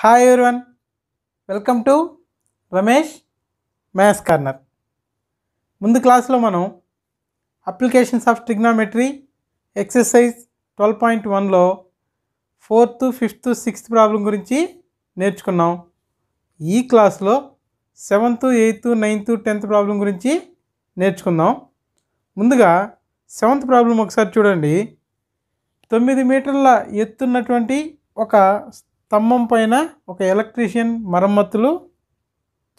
hi everyone welcome to Ramesh maths corner ముందు క్లాస్లో మనం applications of trigonometry exercise twelve point వన్లో ఫోర్త్ ఫిఫ్త్ సిక్స్త్ ప్రాబ్లం గురించి నేర్చుకున్నాం ఈ క్లాస్లో seventh eighth ninth tenth problem గురించి నేర్చుకుందాం ముందుగా సెవెంత్ ప్రాబ్లం ఒకసారి చూడండి తొమ్మిది మీటర్ల ఎత్తున్నటువంటి ఒక స్తంభం పైన ఒక ఎలక్ట్రీషియన్ మరమ్మతులు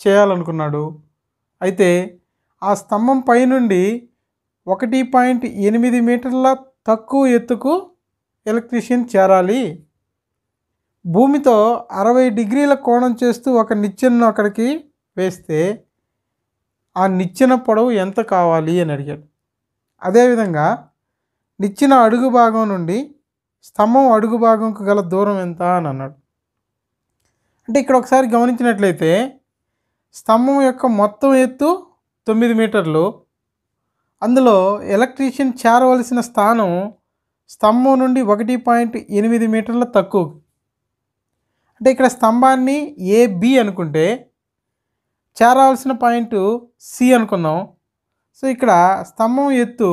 చేయాలనుకున్నాడు అయితే ఆ స్తంభం పైనుండి ఒకటి పాయింట్ ఎనిమిది మీటర్ల తక్కువ ఎత్తుకు ఎలక్ట్రీషియన్ చేరాలి భూమితో అరవై డిగ్రీల కోణం చేస్తూ ఒక నిచ్చెనను అక్కడికి వేస్తే ఆ నిచ్చెన పొడవు ఎంత కావాలి అని అడిగాడు అదేవిధంగా నిచ్చిన అడుగు భాగం నుండి స్తంభం అడుగు భాగంకు గల దూరం ఎంత అని అన్నాడు అంటే ఇక్కడ ఒకసారి గమనించినట్లయితే స్తంభం యొక్క మొత్తం ఎత్తు తొమ్మిది మీటర్లు అందులో ఎలక్ట్రీషియన్ చేరవలసిన స్థానం స్తంభం నుండి ఒకటి పాయింట్ ఎనిమిది మీటర్ల తక్కువ అంటే ఇక్కడ స్తంభాన్ని ఏబి అనుకుంటే చేరవలసిన పాయింట్ సి అనుకుందాం సో ఇక్కడ స్తంభం ఎత్తు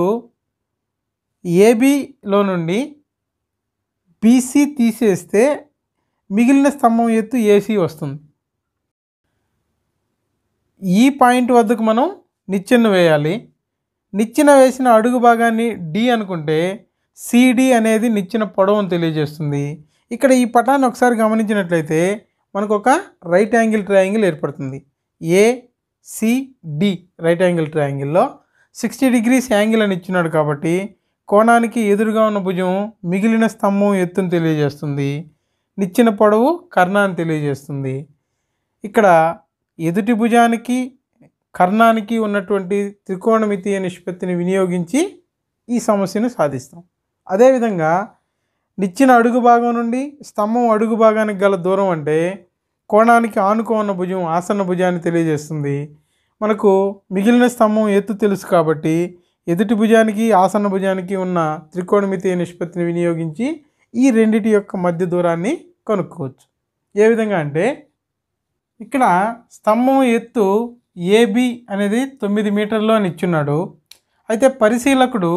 ఏబిలో నుండి బీసీ తీసేస్తే మిగిలిన స్తంభం ఎత్తు ఏసీ వస్తుంది ఈ పాయింట్ వద్దకు మనం నిచ్చెన వేయాలి నిచ్చెన వేసిన అడుగు భాగాన్ని డి అనుకుంటే సిడి అనేది నిచ్చిన పొడవును తెలియజేస్తుంది ఇక్కడ ఈ పటాన్ని ఒకసారి గమనించినట్లయితే మనకు ఒక రైట్ యాంగిల్ ట్రయాంగిల్ ఏర్పడుతుంది ఏ సిడి రైట్ యాంగిల్ ట్రయాంగిల్లో సిక్స్టీ డిగ్రీస్ యాంగిల్ అని ఇచ్చినాడు కాబట్టి కోణానికి ఎదురుగా ఉన్న భుజం మిగిలిన స్తంభం ఎత్తును తెలియజేస్తుంది నిచ్చిన పొడవు కర్ణాన్ని తెలియజేస్తుంది ఇక్కడ ఎదుటి భుజానికి కర్ణానికి ఉన్నటువంటి త్రికోణమితీయ నిష్పత్తిని వినియోగించి ఈ సమస్యను సాధిస్తాం అదేవిధంగా నిచ్చిన అడుగు భాగం నుండి స్తంభం అడుగు భాగానికి గల దూరం అంటే కోణానికి ఆనుకోన్న భుజం ఆసన్న భుజాన్ని తెలియజేస్తుంది మనకు మిగిలిన స్తంభం ఎత్తు తెలుసు కాబట్టి ఎదుటి భుజానికి ఆసన భుజానికి ఉన్న త్రికోణమితీయ నిష్పత్తిని వినియోగించి ఈ రెండిటి యొక్క మధ్య దూరాన్ని కనుక్కోవచ్చు ఏ విధంగా అంటే ఇక్కడ స్తంభం ఎత్తు ఏబి అనేది తొమ్మిది మీటర్లు అని ఇచ్చున్నాడు అయితే పరిశీలకుడు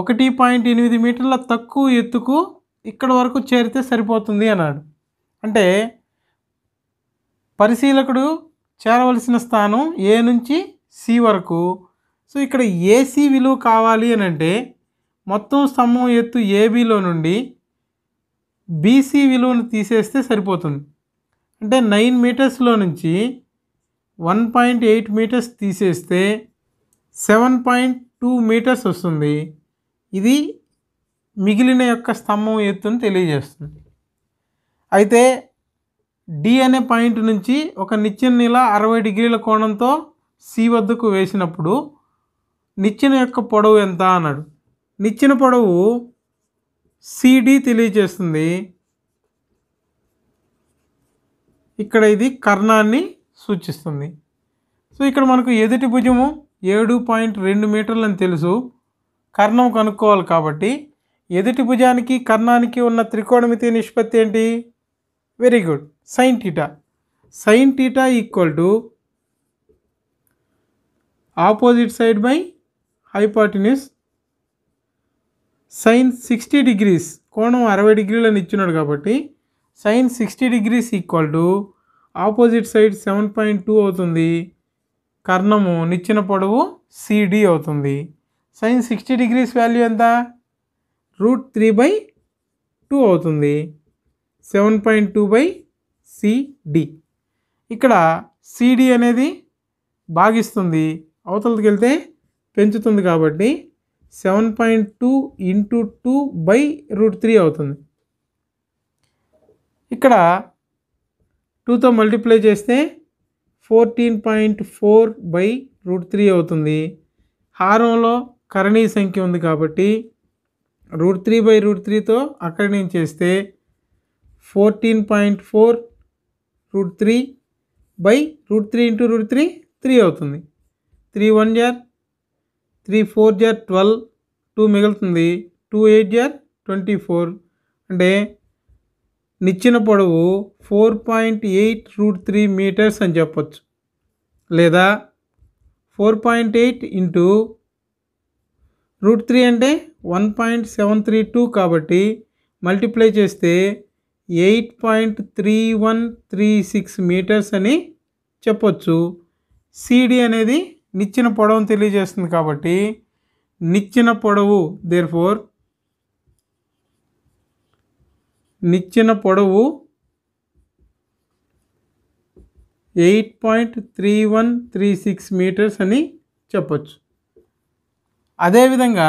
ఒకటి పాయింట్ ఎనిమిది మీటర్ల తక్కువ ఎత్తుకు ఇక్కడ వరకు చేరితే సరిపోతుంది అన్నాడు అంటే పరిశీలకుడు చేరవలసిన స్థానం ఏ నుంచి సి వరకు సో ఇక్కడ ఏసీ విలువ కావాలి అని అంటే మొత్తం స్తంభం ఎత్తు ఏబీలో నుండి బీసీ విలువను తీసేస్తే సరిపోతుంది అంటే నైన్ మీటర్స్లో నుంచి వన్ పాయింట్ ఎయిట్ మీటర్స్ తీసేస్తే సెవెన్ పాయింట్ టూ మీటర్స్ వస్తుంది ఇది మిగిలిన యొక్క స్తంభం ఎత్తును తెలియజేస్తుంది అయితే డి అనే పాయింట్ నుంచి ఒక నిచ్చెన నెల అరవై డిగ్రీల కోణంతో సి వద్దకు వేసినప్పుడు నిచ్చెన యొక్క పొడవు ఎంత అన్నాడు నిచ్చిన పొడవు సిడి తెలియజేస్తుంది ఇక్కడ ఇది కర్ణాన్ని సూచిస్తుంది సో ఇక్కడ మనకు ఎదుటి భుజము ఏడు పాయింట్ రెండు మీటర్లు అని తెలుసు కర్ణం కనుక్కోవాలి కాబట్టి ఎదుటి భుజానికి కర్ణానికి ఉన్న త్రికోణమితి నిష్పత్తి ఏంటి very good sine theta sine theta equal to opposite side by hypotenuse sine sixty degrees కోణం అరవై అని ఇచ్చినాడు కాబట్టి sine sixty degrees equal to opposite side seven point two అవుతుంది కర్ణము నిచ్చిన పొడవు సిడి అవుతుంది సైన్ సిక్స్టీ డిగ్రీస్ వాల్యూ ఎంత రూట్ త్రీ బై టూ అవుతుంది seven point two by C D ఇక్కడ సిడి అనేది భాగిస్తుంది అవతలకి వెళ్తే పెంచుతుంది కాబట్టి seven point two into two by root three అవుతుంది ఇక్కడ టూతో మల్టిప్లై చేస్తే fourteen point four by root three అవుతుంది హారంలో కరణీ సంఖ్య ఉంది కాబట్టి రూట్ త్రీ బై రూట్ త్రీతో అక్కడి నుంచి చేస్తే fourteen point four root three by root three into root three three అవుతుంది త్రీ వన్ జార్ త్రీ ఫోర్ జార్ ట్వెల్వ్ టూ మిగులుతుంది టూ ఎయిట్ జార్ ట్వంటీ ఫోర్ అంటే నిచ్చిన పొడవు four point eight root three meters అని చెప్పచ్చు లేదా four point eight into root three అంటే one point seven three two కాబట్టి మల్టిప్లై చేస్తే eight point three one three six meters అని చెప్పొచ్చు సిడి అనేది నిచ్చిన పొడవును తెలియజేస్తుంది కాబట్టి నిచ్చిన పొడవు దేర్ ఫోర్ నిచ్చిన పొడవు eight point three one three six meters అని చెప్పచ్చు అదేవిధంగా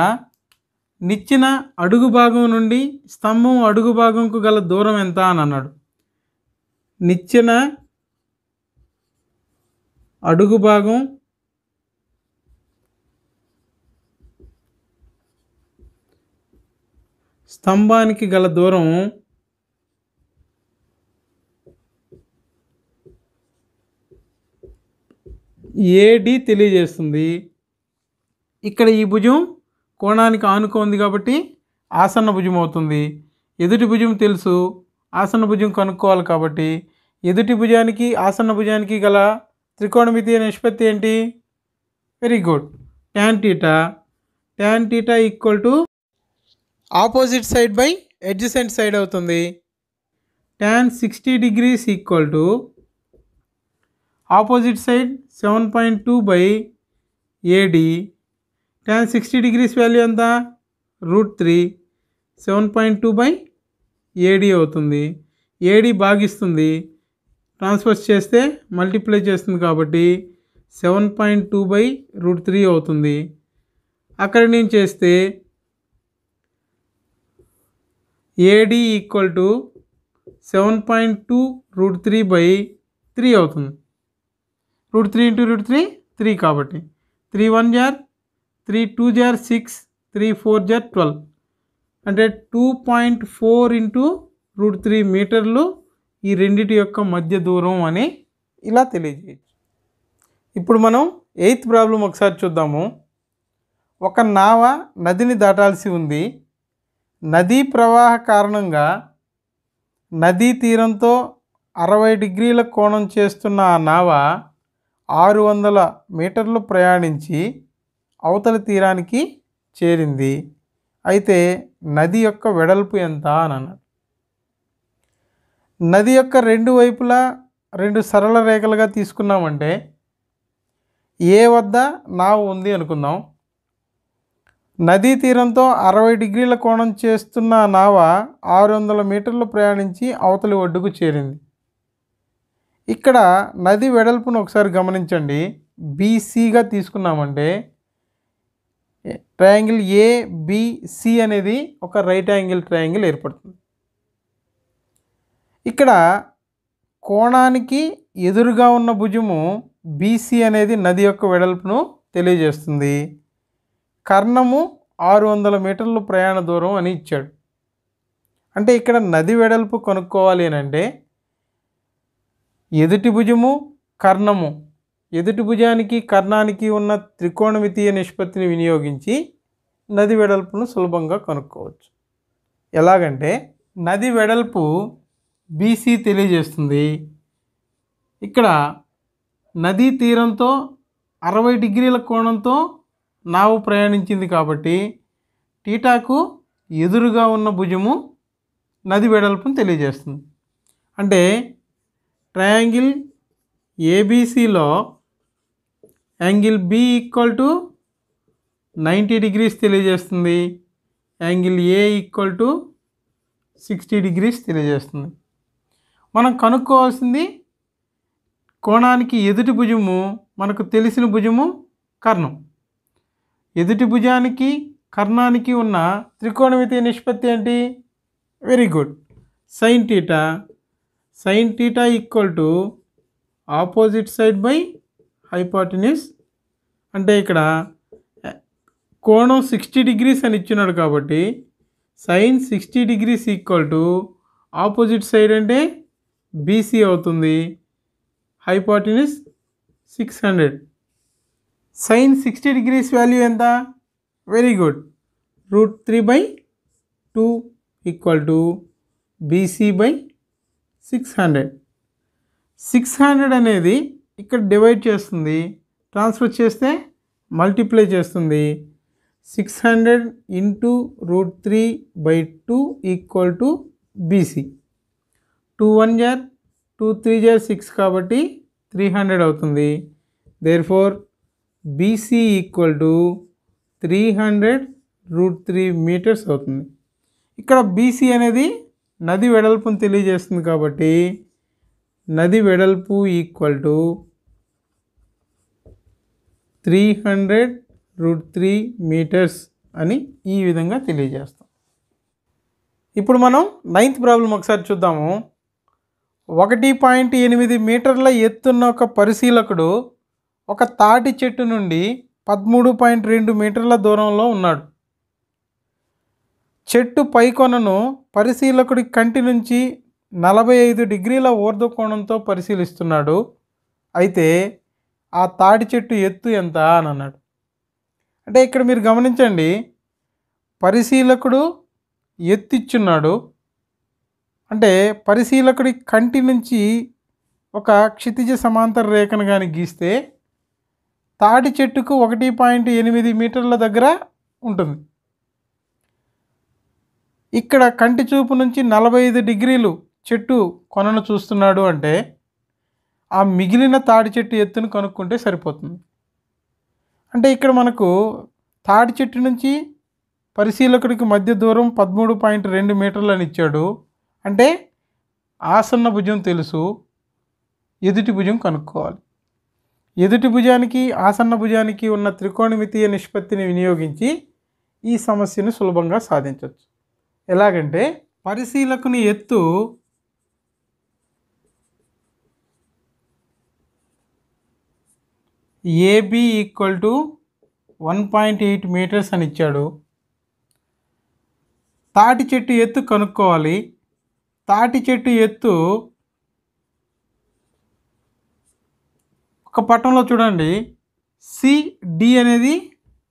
నిచ్చిన అడుగు భాగం నుండి స్తంభం అడుగు భాగంకు గల దూరం ఎంత అని అన్నాడు నిచ్చిన అడుగు భాగం స్తంభానికి గల దూరం ఏడి తెలియజేస్తుంది ఇక్కడ ఈ భుజం కోణానికి ఉంది కాబట్టి ఆసన్న భుజం అవుతుంది ఎదుటి భుజం తెలుసు ఆసన్న భుజం కనుక్కోవాలి కాబట్టి ఎదుటి భుజానికి ఆసన్న భుజానికి గల త్రికోణమితి నిష్పత్తి ఏంటి very good tan theta tan theta equal to opposite side by adjacent side అవుతుంది tan sixty degrees equal to opposite side seven point two by A D tan sixty degrees value ఎంత root three seven point two by A D అవుతుంది A D భాగిస్తుంది transfers చేస్తే multiply చేస్తుంది కాబట్టి seven point two by root three అవుతుంది అక్కడి నుంచి చేస్తే A D equal to seven point two root three by three అవుతుంది root three into root three three కాబట్టి త్రీ వన్ జార్ త్రీ టూ జార్ సిక్స్ త్రీ ఫోర్ జార్ ట్వెల్వ్ అంటే two point four into root three మీటర్లు ఈ రెండిటి యొక్క మధ్య దూరం అని ఇలా తెలియజేయచ్చు ఇప్పుడు మనం ఎయిత్ ప్రాబ్లం ఒకసారి చూద్దాము ఒక నావ నదిని దాటాల్సి ఉంది నదీ ప్రవాహ కారణంగా నదీ తీరంతో అరవై డిగ్రీల కోణం చేస్తున్న ఆ నావ ఆరు వందల మీటర్లు ప్రయాణించి అవతల తీరానికి చేరింది అయితే నది యొక్క వెడల్పు ఎంత అని అన్నాడు నది యొక్క రెండు వైపులా రెండు సరళ రేఖలుగా తీసుకున్నామంటే ఏ వద్ద నావ ఉంది అనుకుందాం నదీ తీరంతో అరవై డిగ్రీల కోణం చేస్తున్న నావ ఆరు వందల మీటర్లు ప్రయాణించి అవతలి ఒడ్డుకు చేరింది ఇక్కడ నది వెడల్పును ఒకసారి గమనించండి బీసీగా తీసుకున్నామంటే ట్రయాంగిల్ ఏబిసి అనేది ఒక రైట్ యాంగిల్ ట్రయాంగిల్ ఏర్పడుతుంది ఇక్కడ కోణానికి ఎదురుగా ఉన్న భుజము బీసీ అనేది నది యొక్క వెడల్పును తెలియజేస్తుంది కర్ణము ఆరు వందల మీటర్లు ప్రయాణ దూరం అని ఇచ్చాడు అంటే ఇక్కడ నది వెడల్పు కనుక్కోవాలి అంటే ఎదుటి భుజము కర్ణము ఎదుటి భుజానికి కర్ణానికి ఉన్న త్రికోణమితీయ నిష్పత్తిని వినియోగించి నది వెడల్పును సులభంగా కనుక్కోవచ్చు ఎలాగంటే నది వెడల్పు బీసీ తెలియజేస్తుంది ఇక్కడ నదీ తీరంతో అరవై డిగ్రీల కోణంతో నావు ప్రయాణించింది కాబట్టి టీటాకు ఎదురుగా ఉన్న భుజము నది వెడల్పును తెలియజేస్తుంది అంటే ట్రయాంగిల్ ఏబీసీలో angle B equal to ninety degrees తెలియజేస్తుంది angle A equal to sixty degrees తెలియజేస్తుంది మనం కనుక్కోవాల్సింది కోణానికి ఎదుటి భుజము మనకు తెలిసిన భుజము కర్ణం ఎదుటి భుజానికి కర్ణానికి ఉన్న త్రికోణమితి నిష్పత్తి ఏంటి very good sine theta sine theta equal to opposite side by hypotenuse అంటే ఇక్కడ కోణం సిక్స్టీ డిగ్రీస్ అని ఇచ్చినాడు కాబట్టి sine sixty degrees equal to opposite side అంటే బీసీ అవుతుంది hypotenuse six hundred sine sixty degrees value ఎంత very good root three by two equal to B C by six hundred six hundred అనేది ఇక్కడ divide చేస్తుంది transfer చేస్తే multiply చేస్తుంది six hundred into root three by two equal to B C two one జార్ two three జార్ six కాబట్టి three hundred అవుతుంది therefore B C equal to three hundred root three meters అవుతుంది ఇక్కడ బీసీ అనేది నది వెడల్పును తెలియజేస్తుంది కాబట్టి నది వెడల్పు equal to three hundred root three meters అని ఈ విధంగా తెలియజేస్తాం ఇప్పుడు మనం నైన్త్ ప్రాబ్లం ఒకసారి చూద్దాము ఒకటి పాయింట్ ఎనిమిది మీటర్ల ఎత్తున్న ఒక పరిశీలకుడు ఒక తాటి చెట్టు నుండి పదమూడు పాయింట్ రెండు మీటర్ల దూరంలో ఉన్నాడు చెట్టు పైకొనను పరిశీలకుడి కంటి నుంచి నలభై ఐదు డిగ్రీల ఊర్ధ్వకోణంతో పరిశీలిస్తున్నాడు అయితే ఆ తాటి చెట్టు ఎత్తు ఎంత అని అన్నాడు అంటే ఇక్కడ మీరు గమనించండి పరిశీలకుడు ఎత్తిచ్చున్నాడు అంటే పరిశీలకుడి కంటి నుంచి ఒక క్షితిజ సమాంతర రేఖను కానీ గీస్తే తాటి చెట్టుకు ఒకటి పాయింట్ ఎనిమిది మీటర్ల దగ్గర ఉంటుంది ఇక్కడ కంటి చూపు నుంచి నలభై ఐదు డిగ్రీలు చెట్టు కొనను చూస్తున్నాడు అంటే ఆ మిగిలిన తాటి చెట్టు ఎత్తును కనుక్కుంటే సరిపోతుంది అంటే ఇక్కడ మనకు తాటి చెట్టు నుంచి పరిశీలకుడికి మధ్య దూరం పదమూడు పాయింట్ రెండు మీటర్లు అని ఇచ్చాడు అంటే ఆసన్న భుజం తెలుసు ఎదుటి భుజం కనుక్కోవాలి ఎదుటి భుజానికి ఆసన్న భుజానికి ఉన్న త్రికోణమితీయ నిష్పత్తిని వినియోగించి ఈ సమస్యను సులభంగా సాధించవచ్చు ఎలాగంటే పరిశీలకుని ఎత్తు A B equal to one point eight meters అని ఇచ్చాడు తాటి చెట్టు ఎత్తు కనుక్కోవాలి తాటి చెట్టు ఎత్తు ఒక్క పట్టంలో చూడండి సిడి అనేది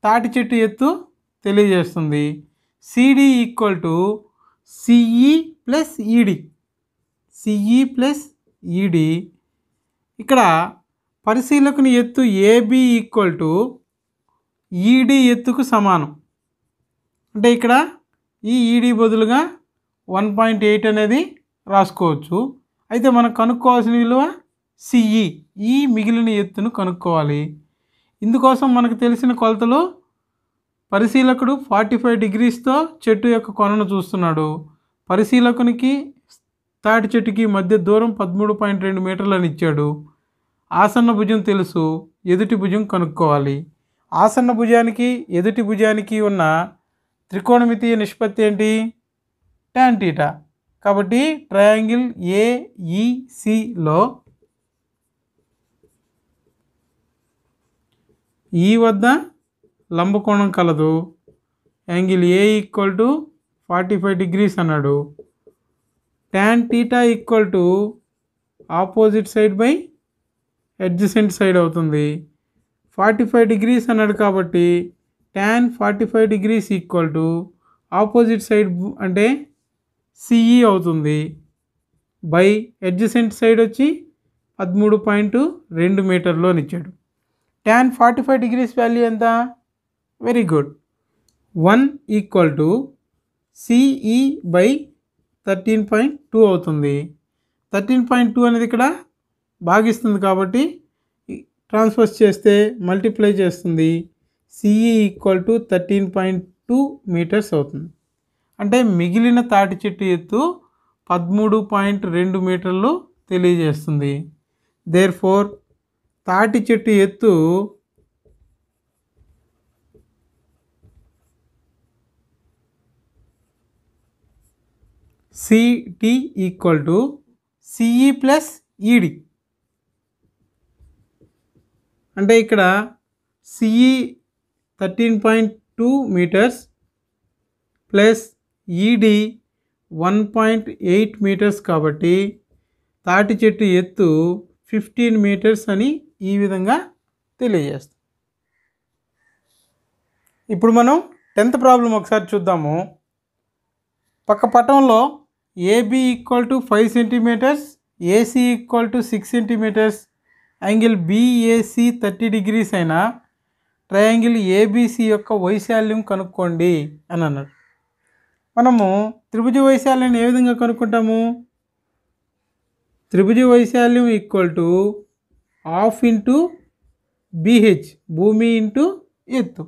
తాటి చెట్టు ఎత్తు తెలియజేస్తుంది C D equal to CE plus E D C E plus E D ఇక్కడ పరిశీలకుని ఎత్తు ఏబి ఈక్వల్ టు ఈడి ఎత్తుకు సమానం అంటే ఇక్కడ ఈ ఈడి బదులుగా వన్ పాయింట్ ఎయిట్ అనేది రాసుకోవచ్చు అయితే మనం కనుక్కోవాల్సిన విలువ సిఈ ఈ మిగిలిన ఎత్తును కనుక్కోవాలి ఇందుకోసం మనకు తెలిసిన కొలతలు పరిశీలకుడు ఫార్టీ ఫైవ్ డిగ్రీస్తో చెట్టు యొక్క కొనను చూస్తున్నాడు పరిశీలకునికి తాటి చెట్టుకి మధ్య దూరం పదమూడు పాయింట్ రెండు మీటర్లని ఇచ్చాడు ఆసన్న భుజం తెలుసు ఎదుటి భుజం కనుక్కోవాలి ఆసన్న భుజానికి ఎదుటి భుజానికి ఉన్న త్రికోణమితీయ నిష్పత్తి ఏంటి ట్యాంటీటా కాబట్టి ట్రయాంగిల్ ఏఈసిలో ఈ వద్ద లంబకోణం కలదు angle A equal to forty five degrees అన్నాడు tan theta equal to opposite side by adjacent side అవుతుంది ఫార్టీ ఫైవ్ డిగ్రీస్ అన్నాడు కాబట్టి tan forty five degrees equal to opposite side అంటే సిఈ e అవుతుంది బై అడ్జసెంట్ సైడ్ వచ్చి పదమూడు పాయింట్ రెండు మీటర్లోనిచ్చాడు tan forty five degrees value ఎంత very good one equal to C E by thirteen point two అవుతుంది థర్టీన్ పాయింట్ టూ అనేది ఇక్కడ భాగిస్తుంది కాబట్టి ట్రాన్స్ఫర్స్ చేస్తే మల్టిప్లై చేస్తుంది CE equal to thirteen point two metres అవుతుంది అంటే మిగిలిన తాటి చెట్టు ఎత్తు పదమూడు పాయింట్ రెండు మీటర్లు తెలియజేస్తుంది దేర్ ఫోర్ తాటి చెట్టు ఎత్తు CT equal to CE plus ED అంటే ఇక్కడ CE thirteen point two metres plus ED one point eight metres కాబట్టి తాటి చెట్టు ఎత్తు ఫిఫ్టీన్ మీటర్స్ అని ఈ విధంగా తెలియజేస్తాం ఇప్పుడు మనం టెన్త్ ప్రాబ్లం ఒకసారి చూద్దాము పక్క పటంలో AB equal to five centimetres AC equal to six centimetres angle BAC thirty degrees అయినా ట్రయాంగిల్ ఏబీసీ యొక్క వైశాల్యం కనుక్కోండి అని అన్నాడు మనము త్రిభుజ వైశాల్యాన్ని ఏ విధంగా కనుక్కుంటాము త్రిభుజ వైశాల్యం equal to half into BH భూమి ఇంటూ ఎత్తు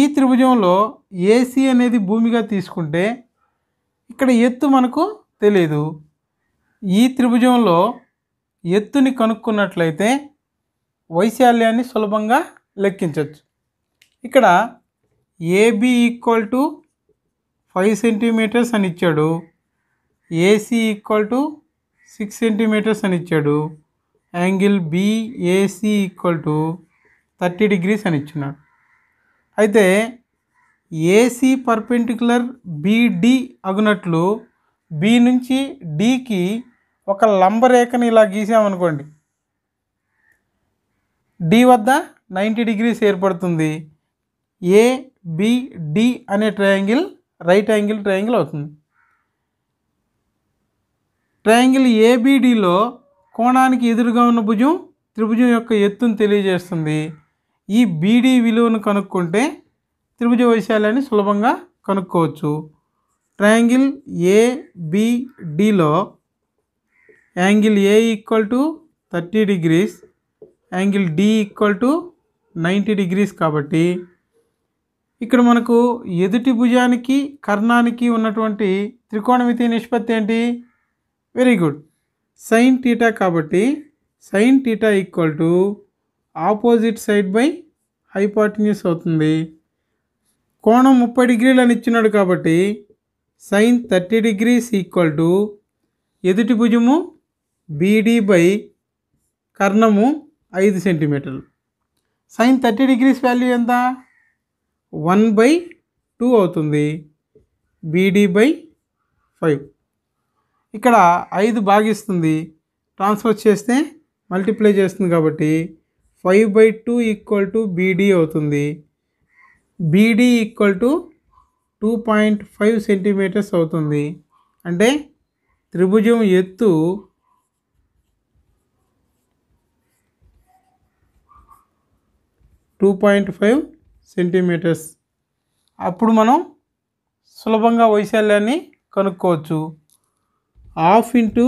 ఈ త్రిభుజంలో ఏసీ అనేది భూమిగా తీసుకుంటే ఇక్కడ ఎత్తు మనకు తెలియదు ఈ త్రిభుజంలో ఎత్తుని కనుక్కున్నట్లయితే వైశాల్యాన్ని సులభంగా లెక్కించవచ్చు ఇక్కడ AB equal to five centimetres అని ఇచ్చాడు AC equal to six centimetres అని ఇచ్చాడు angle BAC equal to thirty degrees అని ఇచ్చినాడు అయితే ఏసీ పర్పెంటిక్యులర్ బీడి అగునట్లు బి నుంచి డికి ఒక లంబ రేఖను ఇలా గీసామనుకోండి డి వద్ద నైంటీ డిగ్రీస్ ఏర్పడుతుంది ఏ బిడి అనే ట్రయాంగిల్ రైట్ యాంగిల్ ట్రయాంగిల్ అవుతుంది ట్రయాంగిల్ ఏబిడిలో కోణానికి ఎదురుగా ఉన్న భుజం త్రిభుజం యొక్క ఎత్తును తెలియజేస్తుంది ఈ బీడీ విలువను కనుక్కుంటే త్రిభుజ వైశాల్యాన్ని సులభంగా కనుక్కోవచ్చు ట్రయాంగిల్ ఏబిడిలో angle A equal to thirty degrees angle D equal to ninety degrees కాబట్టి ఇక్కడ మనకు ఎదుటి భుజానికి కర్ణానికి ఉన్నటువంటి త్రికోణమితి నిష్పత్తి ఏంటి వెరీ గుడ్ సైన్ టీటా కాబట్టి sine theta equal to opposite side by hypotenuse అవుతుంది కోణం ముప్పై డిగ్రీలు అని ఇచ్చినాడు కాబట్టి sine thirty degrees equal to ఎదుటి భుజము బీడీ బై కర్ణము ఐదు సెంటీమీటర్లు సైన్ థర్టీ డిగ్రీస్ వాల్యూ ఎంత వన్ బై టూ అవుతుంది బీడీ బై ఫైవ్ ఇక్కడ ఐదు భాగిస్తుంది ట్రాన్స్ఫర్ చేస్తే మల్టిప్లై చేస్తుంది కాబట్టి five by two equal to BD అవుతుంది BD equal to two point five centimetres అవుతుంది అంటే త్రిభుజం ఎత్తు టూ పాయింట్ ఫైవ్ సెంటీమీటర్స్ అప్పుడు మనం సులభంగా వైశాల్యాన్ని కనుక్కోవచ్చు హాఫ్ ఇంటూ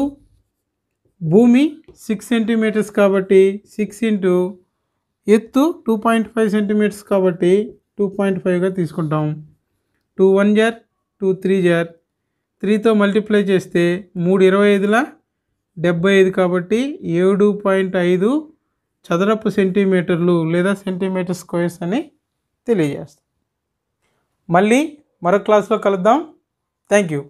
భూమి సిక్స్ సెంటీమీటర్స్ కాబట్టి సిక్స్ ఇంటూ ఎత్తు టూ పాయింట్ ఫైవ్ సెంటీమీటర్స్ కాబట్టి టూ పాయింట్ ఫైవ్గా తీసుకుంటాం టూ వన్ జార్ టూ త్రీ జార్ త్రీతో మల్టిప్లై చేస్తే మూడు ఇరవై ఐదుల డెబ్బై ఐదు కాబట్టి ఏడు పాయింట్ ఐదు చదరపు సెంటీమీటర్లు లేదా సెంటీమీటర్ స్క్వేర్స్ అని తెలియజేస్తాం మళ్ళీ మరో క్లాస్లో కలుద్దాం థ్యాంక్ యూ